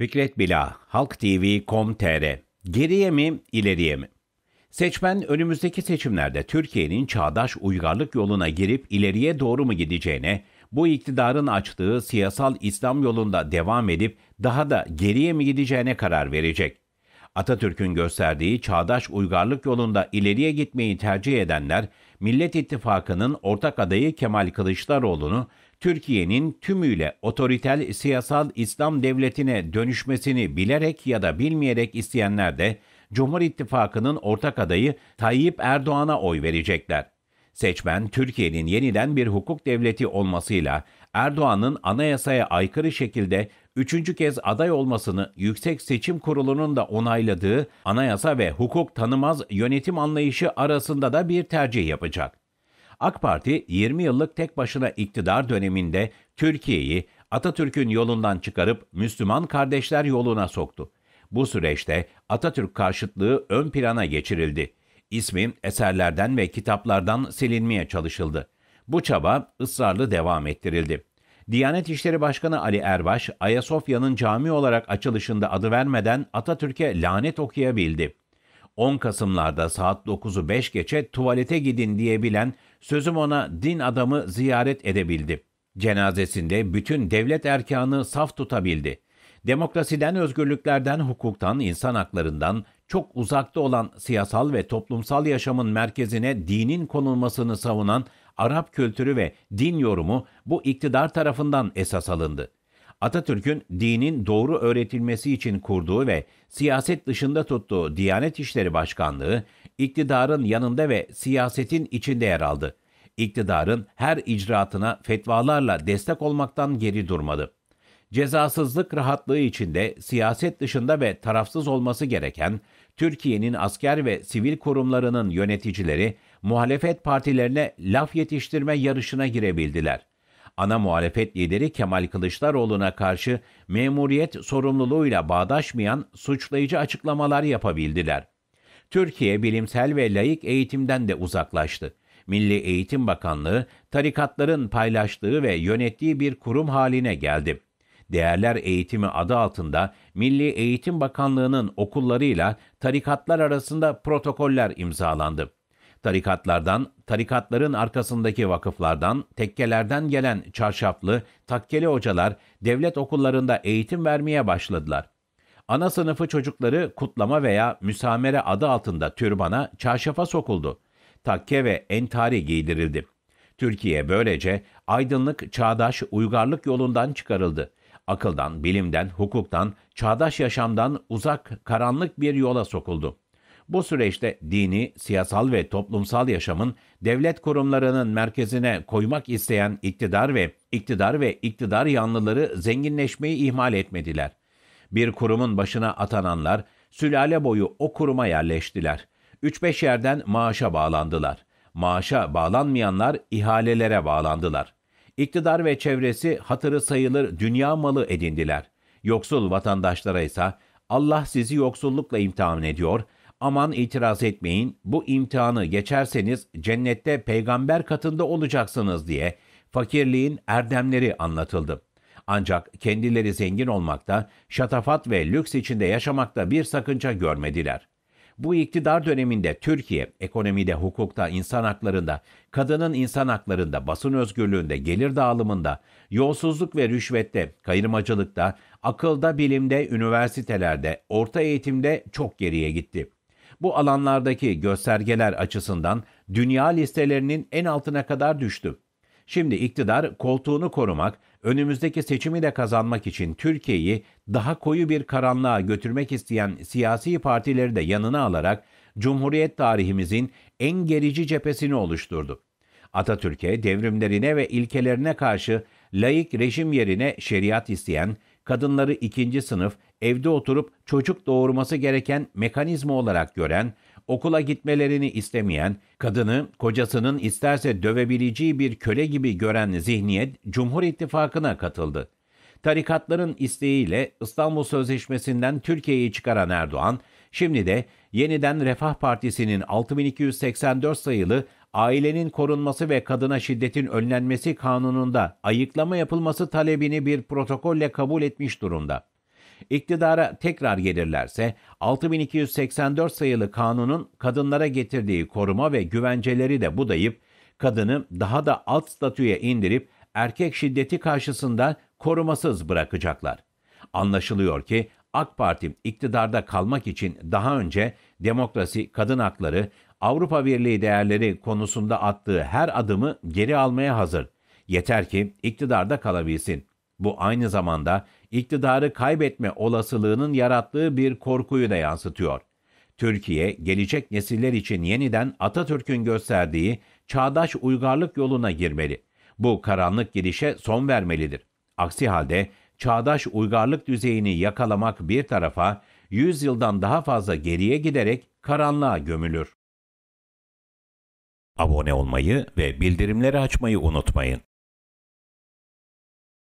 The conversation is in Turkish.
Fikret Bila, HalkTV.com.tr Geriye mi, ileriye mi? Seçmen önümüzdeki seçimlerde Türkiye'nin çağdaş uygarlık yoluna girip ileriye doğru mu gideceğine, bu iktidarın açtığı siyasal İslam yolunda devam edip daha da geriye mi gideceğine karar verecek. Atatürk'ün gösterdiği çağdaş uygarlık yolunda ileriye gitmeyi tercih edenler, Millet İttifakı'nın ortak adayı Kemal Kılıçdaroğlu'nu Türkiye'nin tümüyle otoriter siyasal İslam devletine dönüşmesini bilerek ya da bilmeyerek isteyenler de Cumhur İttifakı'nın ortak adayı Tayyip Erdoğan'a oy verecekler. Seçmen Türkiye'nin yeniden bir hukuk devleti olmasıyla Erdoğan'ın anayasaya aykırı şekilde üçüncü kez aday olmasını Yüksek Seçim Kurulu'nun da onayladığı anayasa ve hukuk tanımaz yönetim anlayışı arasında da bir tercih yapacak. AK Parti 20 yıllık tek başına iktidar döneminde Türkiye'yi Atatürk'ün yolundan çıkarıp Müslüman kardeşler yoluna soktu. Bu süreçte Atatürk karşıtlığı ön plana geçirildi. İsmi eserlerden ve kitaplardan silinmeye çalışıldı. Bu çaba ısrarlı devam ettirildi. Diyanet İşleri Başkanı Ali Erbaş, Ayasofya'nın cami olarak açılışında adı vermeden Atatürk'e lanet okuyabildi. 10 Kasımlarda saat 9'u 5 geçe tuvalete gidin diyebilen sözüm ona din adamı ziyaret edebildi. Cenazesinde bütün devlet erkanı saf tutabildi. Demokrasiden, özgürlüklerden, hukuktan, insan haklarından çok uzakta olan siyasal ve toplumsal yaşamın merkezine dinin konulmasını savunan Arap kültürü ve din yorumu bu iktidar tarafından esas alındı. Atatürk'ün dinin doğru öğretilmesi için kurduğu ve siyaset dışında tuttuğu Diyanet İşleri Başkanlığı, iktidarın yanında ve siyasetin içinde yer aldı. İktidarın her icraatına fetvalarla destek olmaktan geri durmadı. Cezasızlık rahatlığı içinde siyaset dışında ve tarafsız olması gereken Türkiye'nin asker ve sivil kurumlarının yöneticileri muhalefet partilerine laf yetiştirme yarışına girebildiler. Ana muhalefet lideri Kemal Kılıçdaroğlu'na karşı memuriyet sorumluluğuyla bağdaşmayan suçlayıcı açıklamalar yapabildiler. Türkiye bilimsel ve layık eğitimden de uzaklaştı. Milli Eğitim Bakanlığı tarikatların paylaştığı ve yönettiği bir kurum haline geldi. Değerler Eğitimi adı altında Milli Eğitim Bakanlığı'nın okullarıyla tarikatlar arasında protokoller imzalandı. Tarikatlardan, tarikatların arkasındaki vakıflardan, tekkelerden gelen çarşaflı, takkeli hocalar devlet okullarında eğitim vermeye başladılar. Ana sınıfı çocukları kutlama veya müsamere adı altında türbana, çarşafa sokuldu. Takke ve entari giydirildi. Türkiye böylece aydınlık, çağdaş, uygarlık yolundan çıkarıldı. Akıldan, bilimden, hukuktan, çağdaş yaşamdan uzak, karanlık bir yola sokuldu. Bu süreçte dini, siyasal ve toplumsal yaşamın devlet kurumlarının merkezine koymak isteyen iktidar ve iktidar ve iktidar yanlıları zenginleşmeyi ihmal etmediler. Bir kurumun başına atananlar sülale boyu o kuruma yerleştiler. 3-5 yerden maaşa bağlandılar. Maaşa bağlanmayanlar ihalelere bağlandılar. İktidar ve çevresi hatırı sayılır dünya malı edindiler. Yoksul vatandaşlara ise Allah sizi yoksullukla imtihan ediyor.'' Aman itiraz etmeyin, bu imtihanı geçerseniz cennette peygamber katında olacaksınız diye fakirliğin erdemleri anlatıldı. Ancak kendileri zengin olmakta, şatafat ve lüks içinde yaşamakta bir sakınca görmediler. Bu iktidar döneminde Türkiye ekonomide, hukukta, insan haklarında, kadının insan haklarında, basın özgürlüğünde, gelir dağılımında, yolsuzluk ve rüşvette, kayırmacılıkta, akılda, bilimde, üniversitelerde, orta eğitimde çok geriye gitti. Bu alanlardaki göstergeler açısından dünya listelerinin en altına kadar düştü. Şimdi iktidar koltuğunu korumak, önümüzdeki seçimi de kazanmak için Türkiye'yi daha koyu bir karanlığa götürmek isteyen siyasi partileri de yanına alarak Cumhuriyet tarihimizin en gerici cephesini oluşturdu. Atatürk'e devrimlerine ve ilkelerine karşı laik rejim yerine şeriat isteyen, kadınları ikinci sınıf, evde oturup çocuk doğurması gereken mekanizma olarak gören, okula gitmelerini istemeyen, kadını kocasının isterse dövebileceği bir köle gibi gören zihniyet Cumhur İttifakı'na katıldı. Tarikatların isteğiyle İstanbul Sözleşmesi'nden Türkiye'yi çıkaran Erdoğan, şimdi de yeniden Refah Partisi'nin 6284 sayılı Ailenin Korunması ve Kadına Şiddetin Önlenmesi Kanunu'nda ayıklama yapılması talebini bir protokolle kabul etmiş durumda iktidara tekrar gelirlerse 6284 sayılı kanunun kadınlara getirdiği koruma ve güvenceleri de budayıp kadını daha da alt statüye indirip erkek şiddeti karşısında korumasız bırakacaklar. Anlaşılıyor ki AK Parti iktidarda kalmak için daha önce demokrasi, kadın hakları, Avrupa Birliği değerleri konusunda attığı her adımı geri almaya hazır. Yeter ki iktidarda kalabilsin. Bu aynı zamanda iktidarı kaybetme olasılığının yarattığı bir korkuyu da yansıtıyor. Türkiye, gelecek nesiller için yeniden Atatürk'ün gösterdiği çağdaş uygarlık yoluna girmeli. Bu karanlık girişe son vermelidir. Aksi halde çağdaş uygarlık düzeyini yakalamak bir tarafa, 100 yıldan daha fazla geriye giderek karanlığa gömülür. Abone olmayı ve bildirimleri açmayı unutmayın.